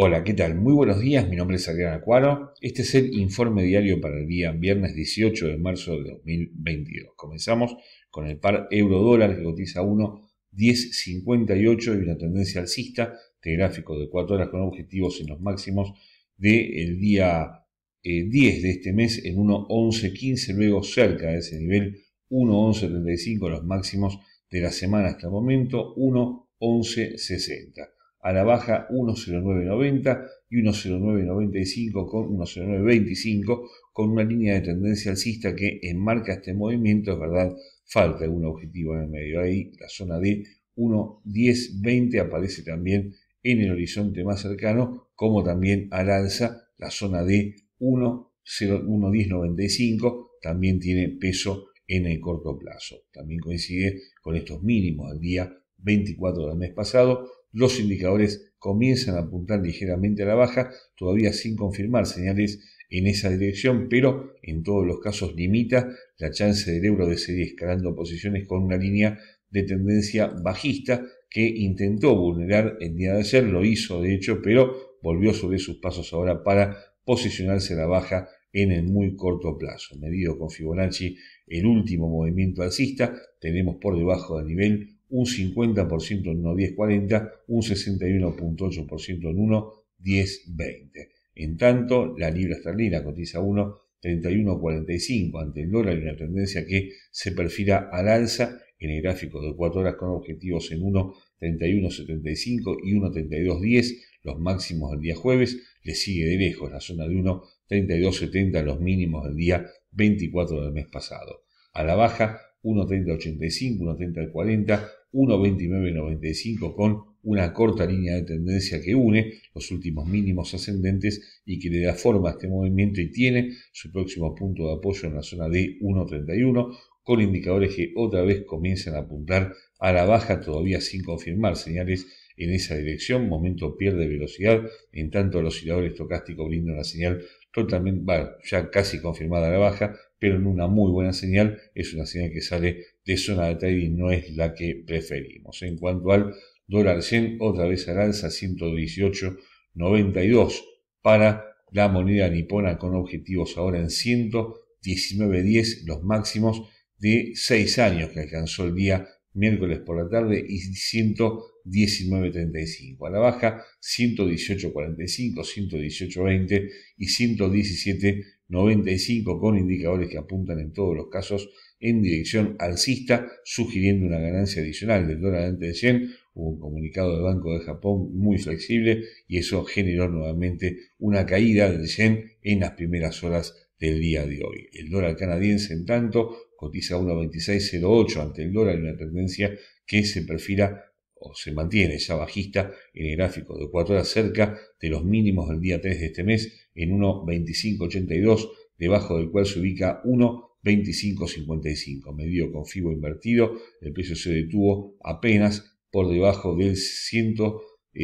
Hola, ¿qué tal? Muy buenos días, mi nombre es Adrián Acuaro. Este es el informe diario para el día viernes 18 de marzo de 2022. Comenzamos con el par euro-dólar que cotiza 1.1058 y una tendencia alcista de gráfico de 4 horas con objetivos en los máximos del día 10 eh, de este mes en 1.1115, luego cerca de ese nivel 1.1135 los máximos de la semana hasta el momento, 1.1160 a la baja 1.0990 y 1.0995 con 1.0925 con una línea de tendencia alcista que enmarca este movimiento, es verdad, falta un objetivo en el medio. Ahí la zona de 1.1020 aparece también en el horizonte más cercano, como también al alza la zona de 1.1095 también tiene peso en el corto plazo. También coincide con estos mínimos al día 24 del mes pasado, los indicadores comienzan a apuntar ligeramente a la baja, todavía sin confirmar señales en esa dirección, pero en todos los casos limita la chance del euro de seguir escalando posiciones con una línea de tendencia bajista que intentó vulnerar el día de ayer, lo hizo de hecho, pero volvió sobre sus pasos ahora para posicionarse a la baja en el muy corto plazo. Medido con Fibonacci el último movimiento alcista, tenemos por debajo del nivel un 50% en 1.10.40, un 61.8% en 1.10.20. En tanto, la libra esterlina cotiza 1.31.45 ante el dólar y una tendencia que se perfila al alza en el gráfico de 4 horas con objetivos en 1.31.75 y 1.32.10, los máximos del día jueves, le sigue de lejos la zona de 1.32.70, los mínimos del día 24 del mes pasado. A la baja, 1.30.85, 1.30.40, 1.29.95 con una corta línea de tendencia que une los últimos mínimos ascendentes y que le da forma a este movimiento y tiene su próximo punto de apoyo en la zona de 1.31 con indicadores que otra vez comienzan a apuntar a la baja todavía sin confirmar señales en esa dirección, momento pierde velocidad, en tanto el oscilador estocástico brinda una señal totalmente, bueno, ya casi confirmada a la baja, pero en una muy buena señal es una señal que sale de zona de trading, no es la que preferimos. En cuanto al dólar 100, otra vez al alza 118.92 para la moneda nipona con objetivos ahora en 119.10, los máximos de 6 años que alcanzó el día miércoles por la tarde y 119.35. A la baja 118.45, 118.20 y 117 95 con indicadores que apuntan en todos los casos en dirección alcista, sugiriendo una ganancia adicional del dólar ante de yen. Hubo un comunicado del Banco de Japón muy flexible y eso generó nuevamente una caída del yen en las primeras horas del día de hoy. El dólar canadiense, en tanto, cotiza 1.2608 ante el dólar, en una tendencia que se perfila se mantiene ya bajista en el gráfico de 4 horas cerca de los mínimos del día 3 de este mes en 1.2582, debajo del cual se ubica 1.2555. Medido con FIBO invertido, el precio se detuvo apenas por debajo del 150% eh,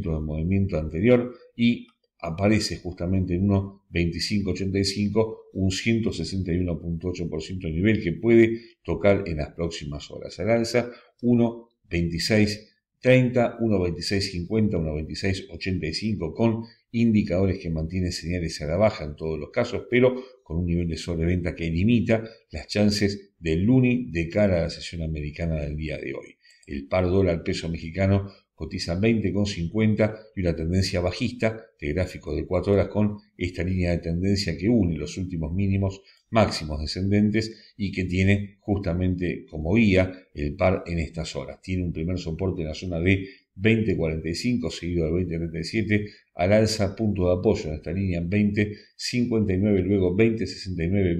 del movimiento anterior y aparece justamente en 1.2585 un 161.8% de nivel que puede tocar en las próximas horas. Al alza 1 26 30, 1.26.50, 1.26.85 con indicadores que mantienen señales a la baja en todos los casos, pero con un nivel de sobreventa que limita las chances del luni de cara a la sesión americana del día de hoy. El par dólar peso mexicano cotiza 20,50 y una tendencia bajista de gráfico de 4 horas con esta línea de tendencia que une los últimos mínimos máximos descendentes y que tiene justamente como guía el par en estas horas. Tiene un primer soporte en la zona de 20.45 seguido de 20.37 al alza punto de apoyo en esta línea 20.59 luego 20.69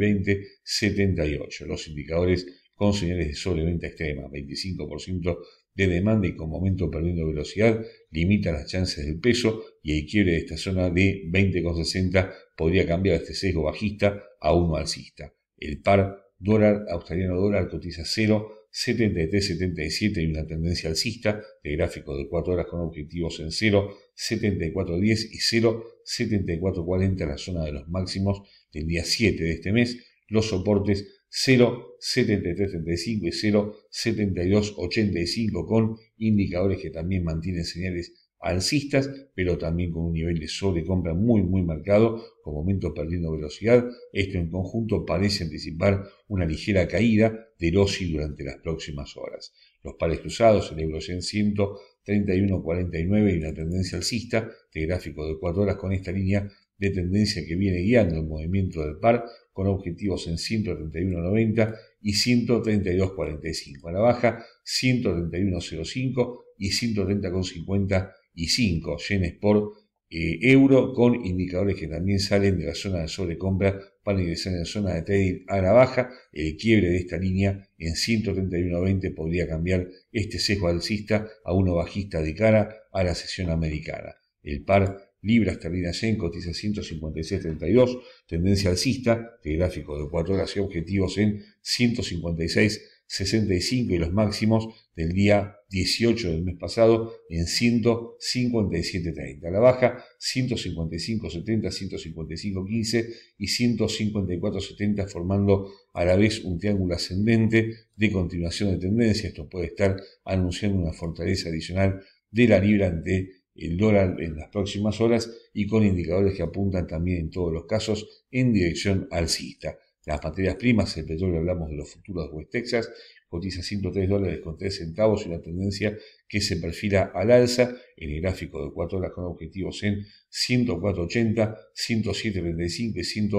20.78 los indicadores con señales de sobreventa extrema 25% de demanda y con momento perdiendo velocidad, limita las chances del peso y el quiebre de esta zona de 20,60 podría cambiar este sesgo bajista a uno alcista. El par dólar australiano dólar cotiza 77 y una tendencia alcista de gráfico de 4 horas con objetivos en 0,7410 y 0,7440 la zona de los máximos del día 7 de este mes. Los soportes 0,7335 y 0,7285 con indicadores que también mantienen señales alcistas, pero también con un nivel de sobrecompra muy muy marcado, con momentos perdiendo velocidad. Esto en conjunto parece anticipar una ligera caída del OSI durante las próximas horas. Los pares cruzados, el euro 100 131.49 y una tendencia alcista de este gráfico de 4 horas con esta línea de tendencia que viene guiando el movimiento del par con objetivos en 131.90 y 132.45. A la baja 131.05 y 130.55 y yenes por eh, euro con indicadores que también salen de la zona de sobrecompra para ingresar en la zona de trading a la baja. El quiebre de esta línea en 131.20 podría cambiar este sesgo alcista a uno bajista de cara a la sesión americana. El par Libra ya en cotiza 156.32, tendencia alcista, de gráfico de 4 horas y objetivos en 156.65 y los máximos del día 18 del mes pasado en 157.30. La baja 155.70, 155.15 y 154.70 formando a la vez un triángulo ascendente de continuación de tendencia. Esto puede estar anunciando una fortaleza adicional de la libra ante el dólar en las próximas horas y con indicadores que apuntan también en todos los casos en dirección alcista. Las materias primas, el petróleo, hablamos de los futuros de West Texas, cotiza 103 dólares con 3 centavos y una tendencia que se perfila al alza en el gráfico de 4 horas con objetivos en 104.80, 107.35 y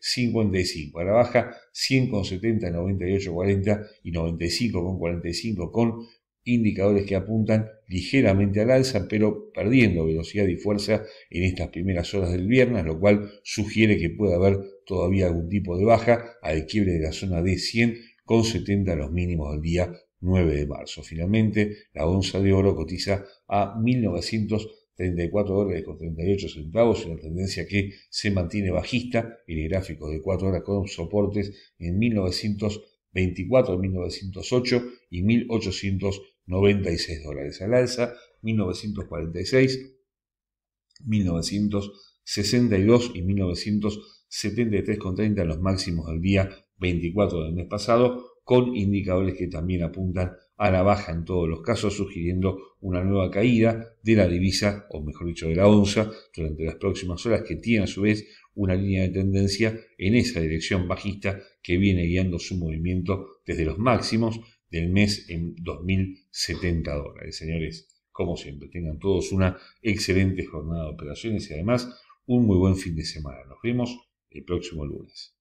111.55. A la baja 100.70, 98.40 y 95.45 con indicadores que apuntan ligeramente al alza, pero perdiendo velocidad y fuerza en estas primeras horas del viernes, lo cual sugiere que puede haber todavía algún tipo de baja al quiebre de la zona de 100 con 70 los mínimos del día 9 de marzo. Finalmente, la onza de oro cotiza a 1934 dólares con 38 centavos, una tendencia que se mantiene bajista en el gráfico de 4 horas con soportes en 1924, 1908 y 1800 96 dólares al alza, 1946, 1962 y 1973,30 los máximos del día 24 del mes pasado, con indicadores que también apuntan a la baja en todos los casos, sugiriendo una nueva caída de la divisa, o mejor dicho, de la onza, durante las próximas horas, que tiene a su vez una línea de tendencia en esa dirección bajista que viene guiando su movimiento desde los máximos del mes en 2.070 dólares. Señores, como siempre, tengan todos una excelente jornada de operaciones y además un muy buen fin de semana. Nos vemos el próximo lunes.